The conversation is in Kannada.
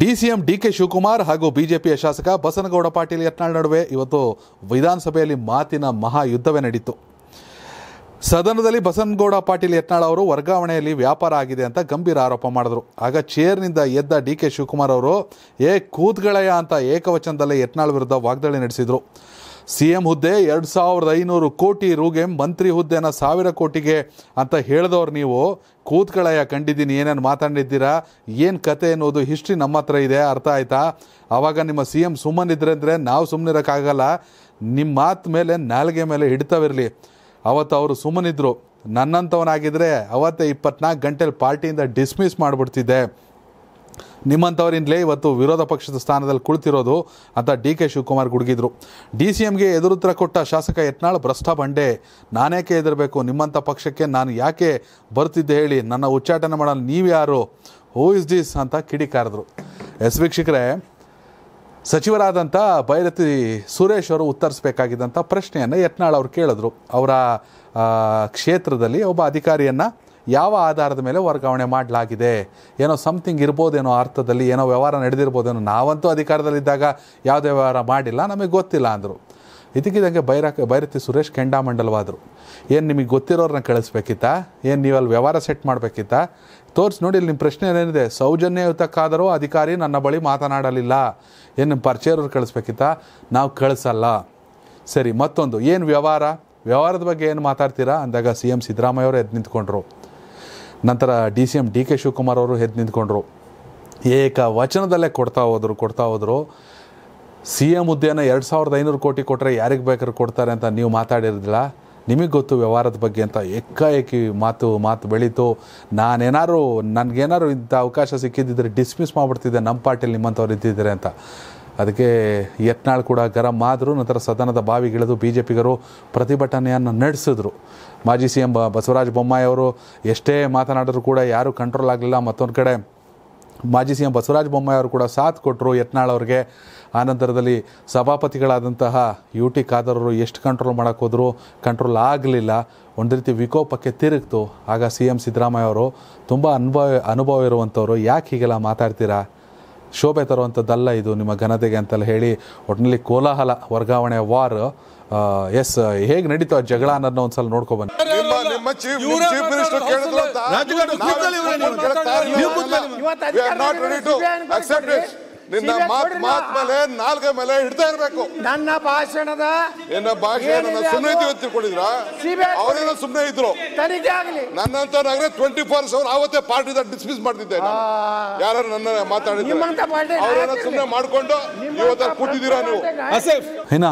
ಡಿಸಿಎಂ ಡಿಕೆ ಶಿವಕುಮಾರ್ ಹಾಗೂ ಬಿಜೆಪಿಯ ಶಾಸಕ ಬಸನಗೌಡ ಪಾಟೀಲ್ ಯತ್ನಾಳ್ ನಡುವೆ ಇವತ್ತು ವಿಧಾನಸಭೆಯಲ್ಲಿ ಮಾತಿನ ಮಹಾಯುದ್ಧವೇ ನಡೆಯಿತು ಸದನದಲ್ಲಿ ಬಸನಗೌಡ ಪಾಟೀಲ್ ಯತ್ನಾಳ್ ಅವರು ವರ್ಗಾವಣೆಯಲ್ಲಿ ವ್ಯಾಪಾರ ಆಗಿದೆ ಅಂತ ಗಂಭೀರ ಆರೋಪ ಮಾಡಿದರು ಆಗ ಚೇರ್ನಿಂದ ಎದ್ದ ಡಿ ಕೆ ಶಿವಕುಮಾರ್ ಅವರು ಏ ಕೂತ್ಗಳಯ್ಯ ಅಂತ ಏಕವಚನದಲ್ಲೇ ಯತ್ನಾಳ್ ವಿರುದ್ಧ ವಾಗ್ದಾಳಿ ನಡೆಸಿದರು ಸಿ ಎಮ್ ಹುದ್ದೆ ಎರಡು ಸಾವಿರದ ಐನೂರು ಕೋಟಿ ರೂಗೆ ಮಂತ್ರಿ ಹುದ್ದೆನ ಸಾವಿರ ಕೋಟಿಗೆ ಅಂತ ಹೇಳಿದವ್ರು ನೀವು ಕೂತ್ಕಳಯ್ಯ ಕಂಡಿದ್ದೀನಿ ಏನೇನು ಮಾತಾಡಿದ್ದೀರಾ ಏನು ಕತೆ ಅನ್ನೋದು ಹಿಸ್ಟ್ರಿ ನಮ್ಮ ಹತ್ರ ಇದೆ ಅರ್ಥ ಆಯ್ತಾ ಆವಾಗ ನಿಮ್ಮ ಸಿ ಎಮ್ ಸುಮ್ಮನಿದ್ರೆ ಅಂದರೆ ನಾವು ಸುಮ್ಮನಿರೋಕ್ಕಾಗಲ್ಲ ನಿಮ್ಮ ಮಾತು ಮೇಲೆ ನಾಲ್ಗೆ ಮೇಲೆ ಹಿಡ್ತಾವಿರಲಿ ಅವತ್ತು ಅವರು ಸುಮ್ಮನಿದ್ರು ನನ್ನಂಥವನಾಗಿದ್ದರೆ ಅವತ್ತೇ ಇಪ್ಪತ್ನಾಲ್ಕು ಗಂಟೆಲಿ ಪಾರ್ಟಿಯಿಂದ ಡಿಸ್ಮಿಸ್ ಮಾಡಿಬಿಡ್ತಿದ್ದೆ ನಿಮ್ಮಂಥವರಿಂದಲೇ ಇವತ್ತು ವಿರೋಧ ಪಕ್ಷದ ಸ್ಥಾನದಲ್ಲಿ ಕುಳಿತಿರೋದು ಅಂತ ಡಿ ಕೆ ಶಿವಕುಮಾರ್ ಗುಡುಗಿದ್ರು ಡಿ ಸಿ ಎಮ್ಗೆ ಎದುರುತ್ತರ ಕೊಟ್ಟ ಶಾಸಕ ಯತ್ನಾಳ್ ಭ್ರಷ್ಟ ಬಂಡೆ ನಾನೇಕೆ ಎದುರಬೇಕು ನಿಮ್ಮಂಥ ಪಕ್ಷಕ್ಕೆ ನಾನು ಯಾಕೆ ಬರ್ತಿದ್ದೆ ಹೇಳಿ ನನ್ನ ಉಚ್ಚಾಟನೆ ಮಾಡಲು ನೀವು ಯಾರು ಹೂ ಇಸ್ ದಿಸ್ ಅಂತ ಕಿಡಿಕಾರಿದ್ರು ಎಸ್ ವೀಕ್ಷಕರೇ ಸಚಿವರಾದಂಥ ಭೈರತಿ ಸುರೇಶ್ ಅವರು ಉತ್ತರಿಸಬೇಕಾಗಿದ್ದಂಥ ಪ್ರಶ್ನೆಯನ್ನು ಯತ್ನಾಳ್ ಅವರು ಕೇಳಿದ್ರು ಅವರ ಕ್ಷೇತ್ರದಲ್ಲಿ ಒಬ್ಬ ಅಧಿಕಾರಿಯನ್ನು ಯಾವ ಆಧಾರದ ಮೇಲೆ ವರ್ಗಾವಣೆ ಮಾಡಲಾಗಿದೆ ಏನೋ ಸಮಥಿಂಗ್ ಇರ್ಬೋದೇನೋ ಅರ್ಥದಲ್ಲಿ ಏನೋ ವ್ಯವಹಾರ ನಡೆದಿರ್ಬೋದೇನೋ ನಾವಂತೂ ಅಧಿಕಾರದಲ್ಲಿದ್ದಾಗ ಯಾವುದೇ ವ್ಯವಹಾರ ಮಾಡಿಲ್ಲ ನಮಗೆ ಗೊತ್ತಿಲ್ಲ ಅಂದರು ಇದಕ್ಕಿದ್ದಂಗೆ ಬೈರ ಬೈರತಿ ಸುರೇಶ್ ಕೆಂಡಾಮಂಡಲವಾದರು ಏನು ನಿಮಗೆ ಗೊತ್ತಿರೋರನ್ನ ಕಳಿಸ್ಬೇಕಿತ್ತಾ ಏನು ಅಲ್ಲಿ ವ್ಯವಹಾರ ಸೆಟ್ ಮಾಡಬೇಕಿತ್ತಾ ತೋರಿಸಿ ನೋಡಿ ಇಲ್ಲಿ ನಿಮ್ಮ ಪ್ರಶ್ನೆ ಏನೇನಿದೆ ಸೌಜನ್ಯಯುತಕ್ಕಾದರೂ ಅಧಿಕಾರಿ ನನ್ನ ಬಳಿ ಮಾತನಾಡಲಿಲ್ಲ ಏನು ನಿಮ್ಮ ಪರಿಚಯವ್ರು ಕಳಿಸ್ಬೇಕಿತ್ತಾ ನಾವು ಕಳಿಸಲ್ಲ ಸರಿ ಮತ್ತೊಂದು ಏನು ವ್ಯವಹಾರ ವ್ಯವಹಾರದ ಬಗ್ಗೆ ಏನು ಮಾತಾಡ್ತೀರಾ ಅಂದಾಗ ಸಿ ಎಂ ಸಿದ್ದರಾಮಯ್ಯವರು ಎದ್ದು ನಿಂತ್ಕೊಂಡ್ರು ನಂತರ D C M D K Shivakumar ಅವರು ಎದ್ದು ನಿಂತ್ಕೊಂಡ್ರು ಏಕ ವಚನದಲ್ಲೇ ಕೊಡ್ತಾ ಹೋದರು ಕೊಡ್ತಾ ಹೋದರು ಸಿ ಎಂ ಹುದ್ದೆಯನ್ನು ಎರಡು ಸಾವಿರದ ಐನೂರು ಕೋಟಿ ಕೊಟ್ಟರೆ ಯಾರಿಗೆ ಬೇಕಾದ್ರೂ ಕೊಡ್ತಾರೆ ಅಂತ ನೀವು ಮಾತಾಡಿರೋದಿಲ್ಲ ನಿಮಗೆ ಗೊತ್ತು ವ್ಯವಹಾರದ ಬಗ್ಗೆ ಅಂತ ಏಕಾಏಕಿ ಮಾತು ಮಾತು ಬೆಳೀತು ನಾನೇನಾದ್ರು ನನಗೇನಾದ್ರು ಇಂಥ ಅವಕಾಶ ಸಿಕ್ಕಿದ್ದಿದ್ರೆ ಡಿಸ್ಮಿಸ್ ಮಾಡಿಬಿಡ್ತಿದ್ದೆ ನಮ್ಮ ಪಾರ್ಟಿಲಿ ನಿಮ್ಮಂಥವ್ರು ಇದ್ದಿದ್ದಾರೆ ಅಂತ ಅದಕ್ಕೆ ಯತ್ನಾಳ್ ಕೂಡ ಗರಂ ಆದರು ನಂತರ ಸದನದ ಬಾವಿಗಿಳಿದು ಬಿ ಜೆ ಪಿಗರು ಪ್ರತಿಭಟನೆಯನ್ನು ನಡೆಸಿದ್ರು ಮಾಜಿ ಸಿ ಎಂ ಬಸವರಾಜ ಬೊಮ್ಮಾಯಿ ಅವರು ಎಷ್ಟೇ ಮಾತನಾಡಿದ್ರು ಕೂಡ ಯಾರೂ ಕಂಟ್ರೋಲ್ ಆಗಲಿಲ್ಲ ಮತ್ತೊಂದು ಕಡೆ ಮಾಜಿ ಸಿ ಎಂ ಬಸವರಾಜ ಬೊಮ್ಮಾಯಿ ಅವರು ಕೂಡ ಸಾಥ್ ಕೊಟ್ಟರು ಯತ್ನಾಳ್ ಅವ್ರಿಗೆ ಆನಂತರದಲ್ಲಿ ಸಭಾಪತಿಗಳಾದಂತಹ ಯು ಟಿ ಖಾದರವರು ಎಷ್ಟು ಕಂಟ್ರೋಲ್ ಮಾಡೋಕ್ಕೆ ಕಂಟ್ರೋಲ್ ಆಗಲಿಲ್ಲ ಒಂದು ರೀತಿ ವಿಕೋಪಕ್ಕೆ ತಿರುಗ್ತು ಆಗ ಸಿ ಎಂ ಸಿದ್ದರಾಮಯ್ಯ ಅವರು ತುಂಬ ಅನುಭವ ಅನುಭವ ಇರುವಂಥವ್ರು ಯಾಕೆ ಹೀಗೆಲ್ಲ ಮಾತಾಡ್ತೀರಾ ಶೋಭೆ ತರುವಂಥದ್ದಲ್ಲ ಇದು ನಿಮ್ಮ ಘನತೆಗೆ ಅಂತೆಲ್ಲ ಹೇಳಿ ಒಟ್ಟಿನಲ್ಲಿ ಕೋಲಾಹಲ ವರ್ಗಾವಣೆ ವಾರ್ ಎಸ್ ಹೇಗೆ ನಡೀತು ಆ ಜಗಳ ಅನ್ನೋದನ್ನ ಒಂದ್ಸಲ ನೋಡ್ಕೊಬನ್ನಿ ಚೀಫ್ ನಿನ್ನ ಮಾತ್ ಮಾತ್ ಮೇಲೆ ನಾಲ್ಕೇ ಮೇಲೆ ಹಿಡ್ತಾ ಇರ್ಬೇಕು ನನ್ನ ಭಾಷಣದ ನಿನ್ನ ಭಾಷಣದ ಸುಮ್ಮನೆ ಇದ್ದೀವಿ ಅಂತ ತಿಳ್ಕೊಂಡಿದ್ರ ಅವರೆಲ್ಲ ಸುಮ್ಮನೆ ಇದ್ರು ತನಿಖೆ ಆಗಲಿ ನನ್ನಂತ ನಾಗರೇ ಟ್ವೆಂಟಿ ಫೋರ್ ಅವರ್ ಅವತ್ತೇ ಪಾರ್ಟಿ ಡಿಸ್ಮಿಸ್ ಮಾಡ್ತಿದ್ದೆ ಯಾರು ನನ್ನ ಮಾತಾಡಿದ್ರು ಅವರೆಲ್ಲ ಸುಮ್ಮನೆ ಮಾಡ್ಕೊಂಡು ಇವತ್ತ ಕೂತಿದ್ದೀರಾ ನೀವು